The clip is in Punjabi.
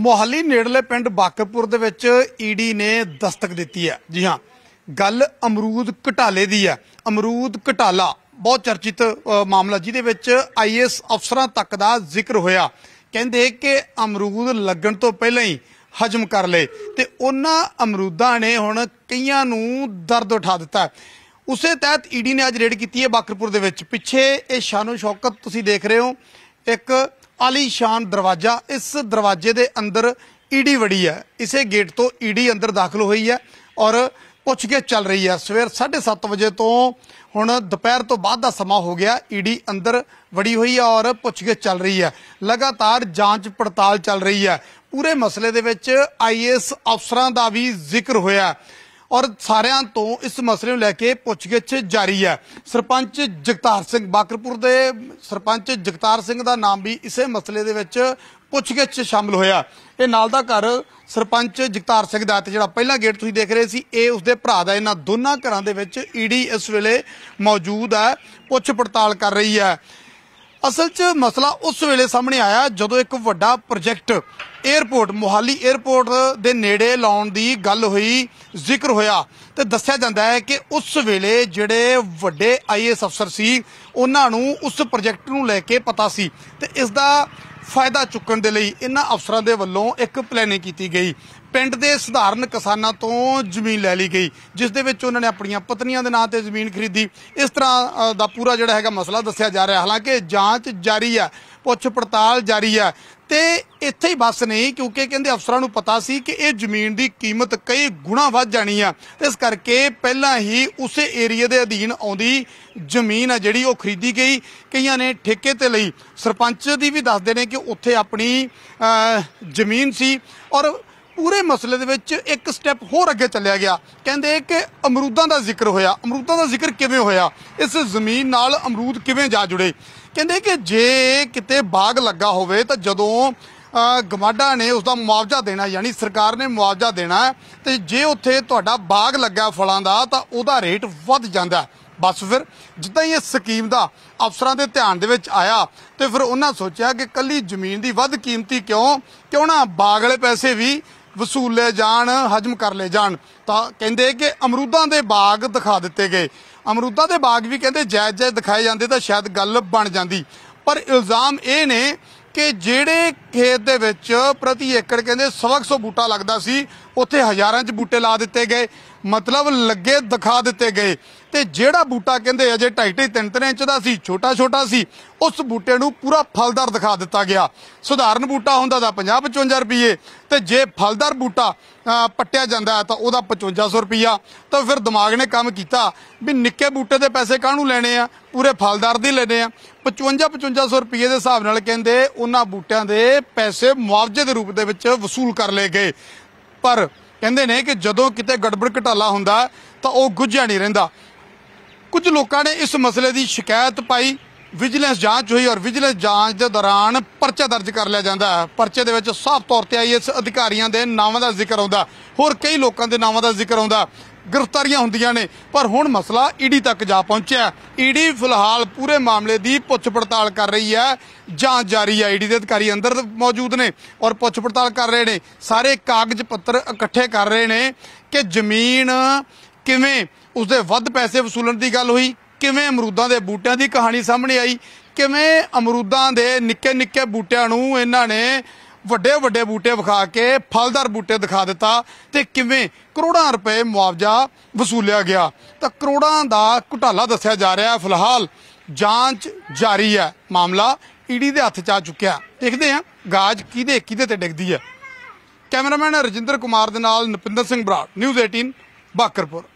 ਮੋਹਾਲੀ ਨੇੜਲੇ ਪਿੰਡ ਬਾਕਰਪੁਰ ਦੇ ਵਿੱਚ ਈਡੀ ਨੇ ਦਸਤਕ ਦਿੱਤੀ ਹੈ ਜੀ ਹਾਂ ਗੱਲ ਅਮਰੂਦ ਘਟਾਲੇ ਦੀ ਹੈ ਅਮਰੂਦ ਘਟਾਲਾ ਬਹੁਤ ਚਰਚਿਤ ਮਾਮਲਾ ਜਿਹਦੇ ਵਿੱਚ ਆਈਐਸ ਅਫਸਰਾਂ ਤੱਕ ਦਾ ਜ਼ਿਕਰ ਹੋਇਆ ਕਹਿੰਦੇ ਕਿ ਅਮਰੂਦ ਲੱਗਣ ਤੋਂ ਪਹਿਲਾਂ ਹੀ ਹਜਮ ਕਰ ਲਏ ਤੇ ਉਹਨਾਂ ਅਮਰੂਦਾਂ ਨੇ ਹੁਣ ਕਈਆਂ ਨੂੰ ਦਰਦ ਉਠਾ ਦਿੱਤਾ ਉਸੇ ਤਹਿਤ ਈਡੀ ਨੇ ਅੱਜ ਰੇਡ ਕੀਤੀ ਹੈ ਬਾਕਰਪੁਰ ਦੇ ਵਿੱਚ ਪਿੱਛੇ ਇਹ ਸ਼ਾਨੋ ਸ਼ੌਕਤ ਤੁਸੀਂ ਦੇਖ ਰਹੇ ਹੋ ਇੱਕ ਆਲੀਸ਼ਾਨ ਦਰਵਾਜ਼ਾ ਇਸ ਦਰਵਾਜ਼ੇ ਦੇ ਅੰਦਰ ਈਡੀ ਵੜੀ ਹੈ ਇਸੇ ਗੇਟ ਤੋਂ ਈਡੀ ਅੰਦਰ ਦਾਖਲ ਹੋਈ ਹੈ ਔਰ ਪੁੱਛ ਕੇ ਚੱਲ ਰਹੀ ਹੈ ਸਵੇਰ 7:30 ਵਜੇ ਤੋਂ ਹੁਣ ਦੁਪਹਿਰ ਤੋਂ ਬਾਅਦ ਦਾ ਸਮਾਂ ਹੋ ਗਿਆ ਈਡੀ ਅੰਦਰ ਵੜੀ ਹੋਈ ਹੈ ਔਰ ਪੁੱਛ ਕੇ ਚੱਲ ਰਹੀ ਹੈ ਲਗਾਤਾਰ ਜਾਂਚ ਪੜਤਾਲ ਚੱਲ ਰਹੀ ਹੈ ਪੂਰੇ ਮਸਲੇ ਦੇ ਵਿੱਚ ਆਈਐਸ ਅਫਸਰਾਂ ਦਾ ਵੀ ਜ਼ਿਕਰ ਹੋਇਆ ਔਰ ਸਾਰਿਆਂ ਤੋਂ ਇਸ ਮਸਲੇ ਨੂੰ ਲੈ ਕੇ ਪੁੱਛਗਿੱਛ ਜਾਰੀ ਹੈ ਸਰਪੰਚ ਜਗਤਾਰ ਸਿੰਘ ਬਾਕਰਪੁਰ ਦੇ ਸਰਪੰਚ ਜਗਤਾਰ ਸਿੰਘ ਦਾ ਨਾਮ ਵੀ ਇਸੇ ਮਸਲੇ ਦੇ ਵਿੱਚ ਪੁੱਛਗਿੱਛ ਸ਼ਾਮਲ ਹੋਇਆ ਇਹ ਨਾਲ ਦਾ ਘਰ ਸਰਪੰਚ ਜਗਤਾਰ ਸਿੰਘ ਦਾ ਤੇ ਜਿਹੜਾ ਪਹਿਲਾ ਗੇਟ ਤੁਸੀਂ ਦੇਖ ਰਹੇ ਸੀ ਇਹ ਉਸਦੇ ਭਰਾ ਦਾ ਇਹਨਾਂ ਦੋਨਾਂ ਘਰਾਂ ਦੇ ਵਿੱਚ ਈਡੀ ਇਸ ਵੇਲੇ ਮੌਜੂਦ ਹੈ ਪੁੱਛ ਪੜਤਾਲ ਕਰ ਰਹੀ ਹੈ ਅਸਲ 'ਚ ਮਸਲਾ ਉਸ ਵੇਲੇ ਸਾਹਮਣੇ ਆਇਆ ਜਦੋਂ ਇੱਕ ਵੱਡਾ ਪ੍ਰੋਜੈਕਟ 에어ਪੋਰਟ ਮੁਹਾਲੀ 에어ਪੋਰਟ ਦੇ ਨੇੜੇ ਲਾਉਣ ਦੀ ਗੱਲ ਹੋਈ ਜ਼ਿਕਰ ਹੋਇਆ ਤੇ ਦੱਸਿਆ ਜਾਂਦਾ ਹੈ ਕਿ ਉਸ ਵੇਲੇ ਜਿਹੜੇ ਵੱਡੇ ਆਈਐਸ ਅਫਸਰ ਸੀ ਉਹਨਾਂ ਨੂੰ ਉਸ ਪ੍ਰੋਜੈਕਟ ਨੂੰ ਲੈ ਕੇ ਪਤਾ ਸੀ ਤੇ ਇਸ ਦਾ ਫਾਇਦਾ ਚੁੱਕਣ ਦੇ ਲਈ ਇਹਨਾਂ ਅਫਸਰਾਂ ਦੇ ਵੱਲੋਂ ਇੱਕ ਪਲੈਨਿੰਗ ਕੀਤੀ ਗਈ ਪਿੰਡ ਦੇ ਸਧਾਰਨ ਕਿਸਾਨਾਂ ਤੋਂ ਜ਼ਮੀਨ ਲੈ ਲਈ ਗਈ ਜਿਸ ਦੇ ਵਿੱਚ ਉਹਨਾਂ ਨੇ ਆਪਣੀਆਂ ਪਤਨੀਆਂ ਦੇ ਨਾਂ ਤੇ ਜ਼ਮੀਨ ਖਰੀਦੀ ਇਸ ਤਰ੍ਹਾਂ ਦਾ ਪੂਰਾ ਜਿਹੜਾ ਹੈਗਾ ਮਸਲਾ ਦੱਸਿਆ ਜਾ ਰਿਹਾ ਹਾਲਾਂਕਿ ਜਾਂਚ ਜਾਰੀ ਹੈ ਪੁੱਛ ਪੜਤਾਲ ਜਾਰੀ ਹੈ ਤੇ ਇੱਥੇ ਹੀ ਬਸ ਨਹੀਂ ਕਿਉਂਕਿ ਕਹਿੰਦੇ ਅਫਸਰਾਂ ਨੂੰ ਪਤਾ ਸੀ ਕਿ ਇਹ ਜ਼ਮੀਨ ਦੀ ਕੀਮਤ ਕਈ ਗੁਣਾ ਵੱਧ ਜਾਣੀ ਆ ਇਸ ਕਰਕੇ ਪਹਿਲਾਂ ਹੀ ਉਸੇ ਏਰੀਆ ਦੇ ਅਧੀਨ ਆਉਂਦੀ ਜ਼ਮੀਨ ਆ ਜਿਹੜੀ ਉਹ ਖਰੀਦੀ ਗਈ ਕਈਆਂ ਨੇ ਠੇਕੇ ਤੇ ਲਈ ਸਰਪੰਚ ਦੀ ਵੀ ਦੱਸਦੇ ਨੇ ਕਿ ਉੱਥੇ ਆਪਣੀ ਜ਼ਮੀਨ ਸੀ ਔਰ ਪੂਰੇ ਮਸਲੇ ਦੇ ਵਿੱਚ ਇੱਕ ਸਟੈਪ ਹੋਰ ਅੱਗੇ ਚੱਲਿਆ ਗਿਆ ਕਹਿੰਦੇ ਕਿ ਅਮਰੂਦਾਂ ਦਾ ਜ਼ਿਕਰ ਹੋਇਆ ਅਮਰੂਦਾਂ ਦਾ ਜ਼ਿਕਰ ਕਿਵੇਂ ਹੋਇਆ ਇਸ ਜ਼ਮੀਨ ਨਾਲ ਅਮਰੂਦ ਕਿਵੇਂ ਜਾ ਜੁੜੇ ਕਹਿੰਦੇ ਕਿ ਜੇ ਕਿਤੇ ਬਾਗ ਲੱਗਾ ਹੋਵੇ ਤਾਂ ਜਦੋਂ ਗਮਾਡਾ ਨੇ ਉਸ ਦਾ ਮੁਆਵਜ਼ਾ ਦੇਣਾ ਯਾਨੀ ਸਰਕਾਰ ਨੇ ਮੁਆਵਜ਼ਾ ਦੇਣਾ ਤੇ ਜੇ ਉੱਥੇ ਤੁਹਾਡਾ ਬਾਗ ਲੱਗਾ ਫਲਾਂ ਦਾ ਤਾਂ ਉਹਦਾ ਰੇਟ ਵੱਧ ਜਾਂਦਾ ਬਸ ਫਿਰ ਜਿੱਦਾਂ ਹੀ ਇਹ ਸਕੀਮ ਦਾ ਅਫਸਰਾਂ ਦੇ ਧਿਆਨ ਦੇ ਵਿੱਚ ਆਇਆ ਤੇ ਫਿਰ ਉਹਨਾਂ ਸੋਚਿਆ ਕਿ ਕੱਲੀ ਜ਼ਮੀਨ ਦੀ ਵੱਧ ਕੀਮਤੀ ਕਿਉਂ ਕਿਉਂ ਨਾ ਬਾਗ ਵਾਲੇ ਪੈਸੇ ਵੀ ਵਸੂਲੇ ਜਾਣ ਹਜਮ ਕਰ ਲੇ ਜਾਣ ਤਾਂ ਕਹਿੰਦੇ ਕਿ ਅਮਰੂਦਾਂ ਦੇ ਬਾਗ ਦਿਖਾ ਦਿੱਤੇ ਗਏ ਅਮਰੂਦਾਂ ਦੇ ਬਾਗ ਵੀ ਕਹਿੰਦੇ ਜਾਇਜ਼ ਜਾਇਜ਼ ਦਿਖਾਏ ਜਾਂਦੇ ਤਾਂ ਸ਼ਾਇਦ ਗੱਲ ਬਣ ਜਾਂਦੀ ਪਰ ਇਲਜ਼ਾਮ ਇਹ ਨੇ ਕਿ ਜਿਹੜੇ ਖੇਤ ਦੇ ਵਿੱਚ ਪ੍ਰਤੀ ਏਕੜ ਕਹਿੰਦੇ 100 ਬੂਟਾ ਲੱਗਦਾ ਸੀ ਉੱਥੇ ਹਜ਼ਾਰਾਂ 'ਚ ਬੂਟੇ ਲਾ ਦਿੱਤੇ ਗਏ ਮਤਲਬ ਲੱਗੇ ਦਿਖਾ ਦਿੱਤੇ ਗਏ ਤੇ ਜਿਹੜਾ ਬੂਟਾ ਕਹਿੰਦੇ ਅਜੇ ਤਿੰਨ ਤਿੰਨ ਇੰਚ ਦਾ ਸੀ ਛੋਟਾ ਛੋਟਾ ਸੀ ਉਸ ਬੂਟੇ ਨੂੰ ਪੂਰਾ ਫਲਦਾਰ ਦਿਖਾ ਦਿੱਤਾ ਗਿਆ ਸਧਾਰਨ ਬੂਟਾ ਹੁੰਦਾ ਤਾਂ 50 55 ਰੁਪਏ ਤੇ ਜੇ ਫਲਦਾਰ ਬੂਟਾ ਪੱਟਿਆ ਜਾਂਦਾ ਤਾਂ ਉਹਦਾ 5500 ਰੁਪਿਆ ਤਾਂ ਫਿਰ ਦਿਮਾਗ ਨੇ ਕੰਮ ਕੀਤਾ ਵੀ ਨਿੱਕੇ ਬੂਟੇ ਦੇ ਪੈਸੇ ਕਾਹਨੂੰ ਲੈਣੇ ਆ ਪੂਰੇ ਫਲਦਾਰ ਦੇ ਲੈਣੇ ਆ 55 5500 ਰੁਪਏ ਦੇ ਹਿਸਾਬ ਨਾਲ ਕਹਿੰਦੇ ਉਹਨਾਂ ਬੂਟਿਆਂ ਦੇ ਪੈਸੇ ਮੁਆਵਜ਼ੇ ਦੇ ਰੂਪ ਦੇ ਵਿੱਚ ਵਸੂਲ ਕਰ ਲਏ ਗਏ ਪਰ ਕਹਿੰਦੇ ਨੇ ਕਿ ਜਦੋਂ ਕਿਤੇ ਗੜਬੜ ਘਟਾਲਾ ਹੁੰਦਾ ਤਾਂ ਉਹ ਗੁੱਝਿਆ ਨਹੀਂ ਰਹਿੰਦਾ ਕੁਝ ਲੋਕਾਂ ਨੇ ਇਸ ਮਸਲੇ ਦੀ ਸ਼ਿਕਾਇਤ ਪਾਈ ਵਿਜੀਲੈਂਸ ਜਾਂਚ ਹੋਈ ਔਰ ਵਿਜੀਲੈਂਸ ਜਾਂਚ ਦੇ ਦੌਰਾਨ ਪਰਚਾ ਦਰਜ ਕਰ ਲਿਆ ਜਾਂਦਾ ਹੈ ਪਰਚੇ ਦੇ ਵਿੱਚ ਸਾਫ਼ ਤੌਰ ਤੇ ਆਈਐਸ ਅਧਿਕਾਰੀਆਂ ਦੇ ਨਾਵਾਂ ਦਾ ਜ਼ਿਕਰ ਆਉਂਦਾ ਹੋਰ ਕਈ ਲੋਕਾਂ ਦੇ ਨਾਵਾਂ ਦਾ ਜ਼ਿਕਰ ਆਉਂਦਾ ਗ੍ਰਿਫਤਾਰੀਆਂ ਹੁੰਦੀਆਂ ਨੇ ਪਰ ਹੁਣ ਮਸਲਾ ਈਡੀ ਤੱਕ ਜਾ ਪਹੁੰਚਿਆ ਈਡੀ ਫਿਲਹਾਲ ਪੂਰੇ ਮਾਮਲੇ ਦੀ ਪੁੱਛ ਪੜਤਾਲ ਕਰ ਰਹੀ ਹੈ ਜਾਂਚ ਜਾਰੀ ਹੈ ਈਡੀ ਦੇ ਅਧਿਕਾਰੀ ਅੰਦਰ ਮੌਜੂਦ ਨੇ ਔਰ ਪੁੱਛ ਪੜਤਾਲ ਕਰ ਰਹੇ ਨੇ ਸਾਰੇ ਕਾਗਜ਼ ਪੱਤਰ ਇਕੱਠੇ ਕਰ ਰਹੇ ਨੇ ਕਿ ਜ਼ਮੀਨ ਕਿਵੇਂ ਉਸਦੇ ਵੱਧ ਪੈਸੇ ਵਸੂਲਣ ਦੀ ਗੱਲ ਹੋਈ ਕਿਵੇਂ ਅਮਰੂਦਾਂ ਦੇ ਬੂਟਿਆਂ ਦੀ ਕਹਾਣੀ ਸਾਹਮਣੇ ਆਈ ਕਿਵੇਂ ਅਮਰੂਦਾਂ ਦੇ ਨਿੱਕੇ ਨਿੱਕੇ ਬੂਟਿਆਂ ਨੂੰ ਇਹਨਾਂ ਨੇ ਵੱਡੇ ਵੱਡੇ ਬੂਟੇ ਵਿਖਾ ਕੇ ਫਲਦਾਰ ਬੂਟੇ ਦਿਖਾ ਦਿੱਤਾ ਤੇ ਕਿਵੇਂ ਕਰੋੜਾਂ ਰੁਪਏ ਮੁਆਵਜ਼ਾ ਵਸੂਲਿਆ ਗਿਆ ਤਾਂ ਕਰੋੜਾਂ ਦਾ ਘੁਟਾਲਾ ਦੱਸਿਆ ਜਾ ਰਿਹਾ ਹੈ ਫਿਲਹਾਲ ਜਾਂਚ ਜਾਰੀ ਹੈ ਮਾਮਲਾ ਈਡੀ ਦੇ ਹੱਥ 'ਚ ਆ ਚੁੱਕਿਆ ਦੇਖਦੇ ਹਾਂ ਗਾਜ ਕਿਹਦੇ ਕਿਹਦੇ ਤੇ ਡਿੱਗਦੀ ਹੈ ਕੈਮਰਾਮੈਨ ਰਜਿੰਦਰ ਕੁਮਾਰ ਦੇ ਨਾਲ ਨਪਿੰਦਰ ਸਿੰਘ ਬਰਾੜ ਨਿਊਜ਼ 18 ਬਾਕਰਪੁਰ